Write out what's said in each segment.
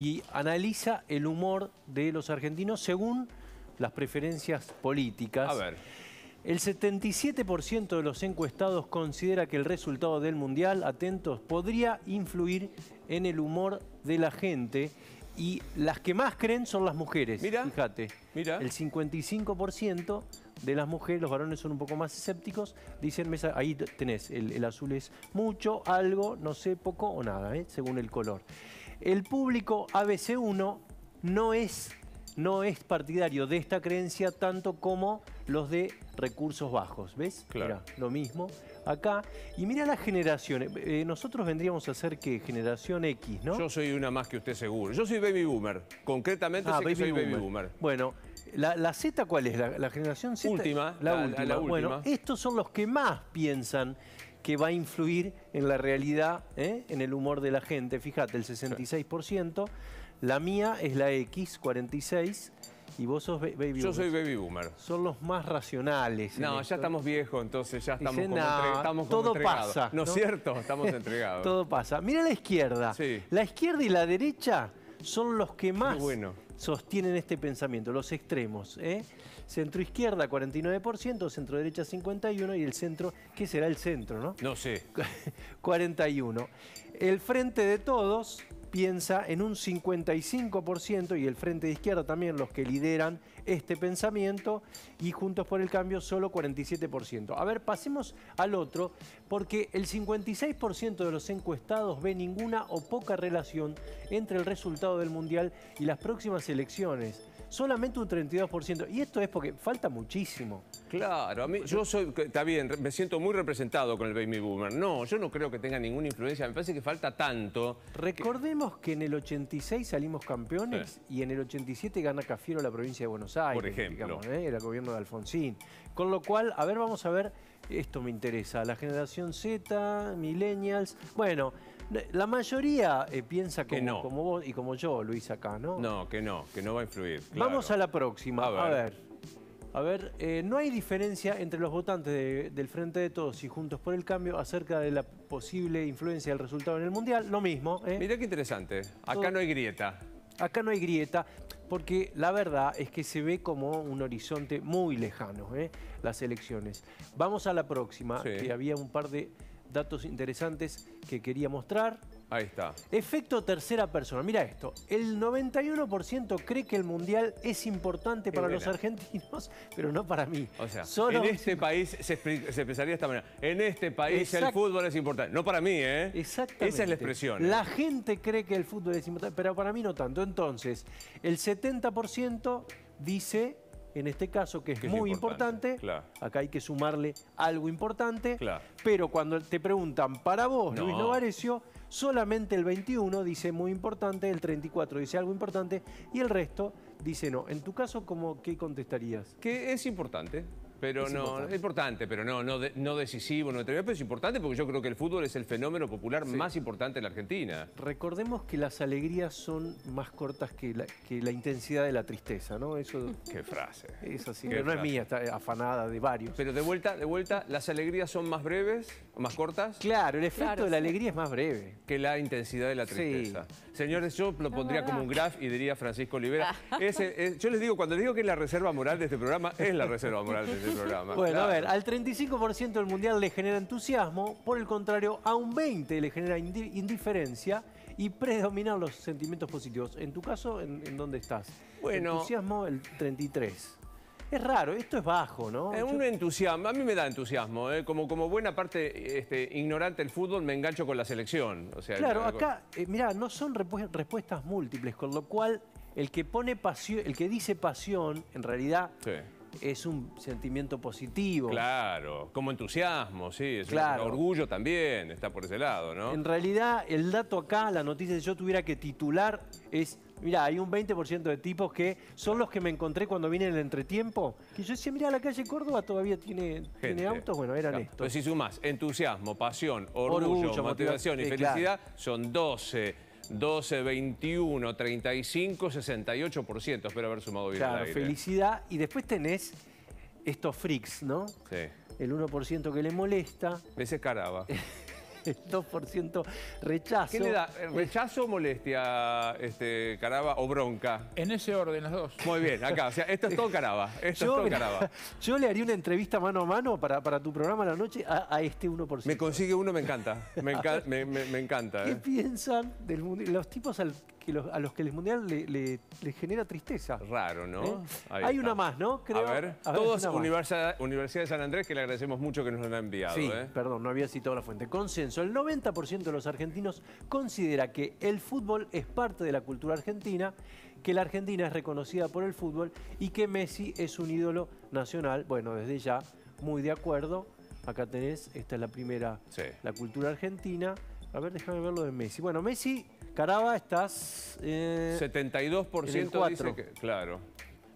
y analiza el humor de los argentinos según las preferencias políticas. A ver. El 77% de los encuestados considera que el resultado del Mundial, atentos, podría influir en el humor de la gente y las que más creen son las mujeres. Mira, fíjate. Mira. El 55% de las mujeres, los varones son un poco más escépticos, dicen, ahí tenés, el, azul es mucho, algo, no sé, poco o nada, ¿eh? según el color el público ABC1 no es, no es partidario de esta creencia tanto como los de recursos bajos. ¿Ves? Claro. lo mismo acá. Y mira las generaciones. Eh, nosotros vendríamos a ser que generación X, ¿no? Yo soy una más que usted seguro. Yo soy baby boomer. Concretamente ah, soy baby boomer. Bueno, la, Z cuál es? La, generación Z. Última. La, última. última. Bueno, estos son los que más piensan que va a influir en la realidad, ¿eh? en el humor de la gente. Fíjate, el 66%. La mía es la X, 46. Y vos sos baby boomer. Yo soy baby boomer. Son los más racionales. No, ya estamos viejos, entonces ya estamos como, todo pasa. ¿No es cierto? Estamos entregados. todo pasa. Mira la izquierda. Sí. La izquierda y la derecha son los que más sostienen este pensamiento, los extremos. ¿eh? Centro izquierda 49%, centro derecha 51% y el centro, ¿qué será el centro, no? No sé. 41%. El frente de todos piensa en un 55% y el Frente de Izquierda también los que lideran este pensamiento y Juntos por el Cambio solo 47%. A ver, pasemos al otro porque el 56% de los encuestados ve ninguna o poca relación entre el resultado del Mundial y las próximas elecciones. Solamente un 32%. Y esto es porque falta muchísimo. Claro, a mí, yo soy, está bien, me siento muy representado con el baby boomer. No, yo no creo que tenga ninguna influencia, me parece que falta tanto. Recordemos que en el 86 salimos campeones y en el 87 gana Cafiero la provincia de Buenos Aires. Por ejemplo. Digamos, ¿eh? Era el gobierno de Alfonsín. Con lo cual, a ver, vamos a ver, esto me interesa, la generación Z, millennials, bueno... La mayoría eh, piensa como, que no. como vos y como yo, Luis, acá, ¿no? No, que no, que no va a influir. Vamos a la próxima. A ver. A ver, eh, ¿no hay diferencia entre los votantes del Frente de Todos y Juntos por el Cambio acerca de la posible influencia del resultado en el Mundial? Lo mismo. ¿eh? Mirá qué interesante. Acá no hay grieta. Acá no hay grieta, porque la verdad es que se ve como un horizonte muy lejano ¿eh? las elecciones. Vamos a la próxima, que había un par de datos interesantes que quería mostrar. Ahí está. Efecto tercera persona. Mira esto. El 91% cree que el Mundial es importante para los argentinos, pero no para mí. O sea, en este país se, empezaría expresaría de esta manera. En este país el fútbol es importante. No para mí, ¿eh? Exactamente. Esa es la expresión. ¿eh? La gente cree que el fútbol es importante, pero para mí no tanto. Entonces, el 70% dice en este caso, que es, muy importante, acá hay que sumarle algo importante, pero cuando te preguntan, para vos, Luis Novarecio, solamente el 21 dice muy importante, el 34 dice algo importante y el resto dice no. En tu caso, ¿cómo, ¿qué contestarías? Que es importante. Pero no, es importante, pero no, no, no decisivo, no determinado, pero es importante porque yo creo que el fútbol es el fenómeno popular más importante en la Argentina. Recordemos que las alegrías son más cortas que la, intensidad de la tristeza, ¿no? Eso, Qué frase. Es así, no es mía, está afanada de varios. Pero de vuelta, de vuelta, ¿las alegrías son más breves, más cortas? Claro, el efecto de la alegría es más breve. Que la intensidad de la tristeza. Señores, yo lo pondría como un graf y diría Francisco Olivera. Eh, yo les digo, cuando les digo que es la reserva moral de este programa, es la reserva moral de este programa. Bueno, a ver, al 35% del mundial le genera entusiasmo, por el contrario, a un 20% le genera indiferencia y predominan los sentimientos positivos. En tu caso, ¿en, dónde estás? Bueno. Entusiasmo, el 33%. Es raro, esto es bajo, ¿no? Eh, un entusiasmo, a mí me da entusiasmo. Eh, como, buena parte este, ignorante del fútbol, me engancho con la selección. claro, acá, mira, eh, mirá, no son respuestas múltiples, con lo cual el que, pone pasión, el que dice pasión, en realidad... Sí es un sentimiento positivo. Claro, como entusiasmo, sí, es claro. orgullo también, está por ese lado, ¿no? En realidad, el dato acá, la noticia, que yo tuviera que titular, es, mira, hay un 20% de tipos que son los que me encontré cuando vine en el entretiempo, que yo decía, mira, la calle Córdoba todavía tiene, tiene autos, bueno, eran estos. Pues si sumás entusiasmo, pasión, orgullo, motivación, y eh, felicidad, son 12 12, 21, 35, 68%. Espero haber sumado bien. Claro, felicidad. Y después tenés estos freaks, ¿no? Sí. El 1% que le molesta. Ese Caraba. 2% rechazo. ¿Qué le da? Eh, ¿Rechazo molestia, este, Caraba, o bronca? En ese orden, las dos. Muy bien, acá. O sea, esto es todo Caraba. Esto yo, es todo Caraba. Yo le haría una entrevista mano a mano para, para tu programa la noche a, este 1%. Me consigue uno, me encanta. Me, encanta. ¿Qué eh. piensan del mundo? Los tipos al a los que les Mundial le, genera tristeza. Raro, ¿no? ¿Eh? Hay una más, ¿no? Creo, a ver, a todos Universidad, Universidad de San Andrés, que le agradecemos mucho que nos lo ha enviado. Sí, ¿eh? perdón, no había citado la fuente. Consenso, el 90% de los argentinos considera que el fútbol es parte de la cultura argentina, que la Argentina es reconocida por el fútbol y que Messi es un ídolo nacional. Bueno, desde ya, muy de acuerdo. Acá tenés, esta es la primera, la cultura argentina. A ver, déjame ver lo de Messi. Bueno, Messi Caraba, estás... 72% eh, dice que... Claro.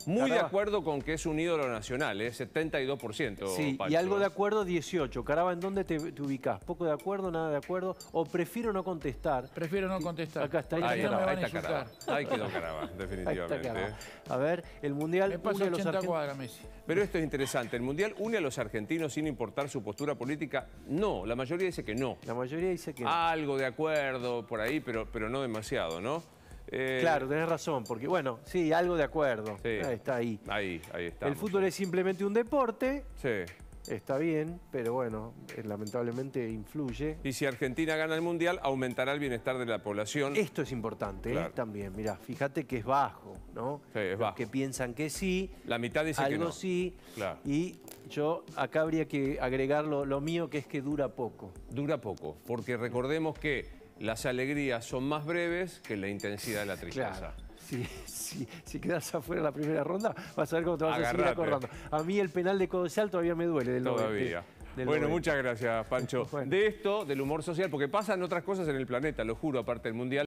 Muy de acuerdo con que es un ídolo nacional, 72%. ¿eh? y algo de ¿eh? acuerdo 18. Caraba, ¿en dónde te, ubicas? ¿Poco de acuerdo, nada de acuerdo? ¿O prefiero no contestar? Prefiero no contestar. Acá está. Ahí, no ahí, está Caraba. Ahí quedó Caraba, definitivamente. ¿eh? A ver, el Mundial une a los argentinos. Pero esto es interesante. ¿El Mundial une a los argentinos sin importar su postura política? No, la mayoría dice que no. La mayoría dice que no. Algo de acuerdo por ahí, pero, pero no demasiado, ¿no? Eh, claro, tenés razón, porque bueno, sí, algo de acuerdo. está ahí. Ahí, ahí está. El fútbol es simplemente un deporte. Está bien, pero bueno, eh, lamentablemente influye. Y si Argentina gana el Mundial, aumentará el bienestar de la población. Esto es importante ¿eh? también, mirá, fíjate que es bajo, ¿no? Sí, es bajo. Que piensan que sí. La mitad dice algo no. sí. Y yo acá habría que agregar lo mío, que es que dura poco. Dura poco, porque recordemos que las alegrías son más breves que la intensidad de la tristeza. Si, quedas afuera en la primera ronda, vas a ver cómo te vas a seguir acordando. A mí el penal de Codesal todavía me duele del Todavía. bueno, muchas gracias, Pancho. De esto, del humor social, porque pasan otras cosas en el planeta, lo juro, aparte del Mundial.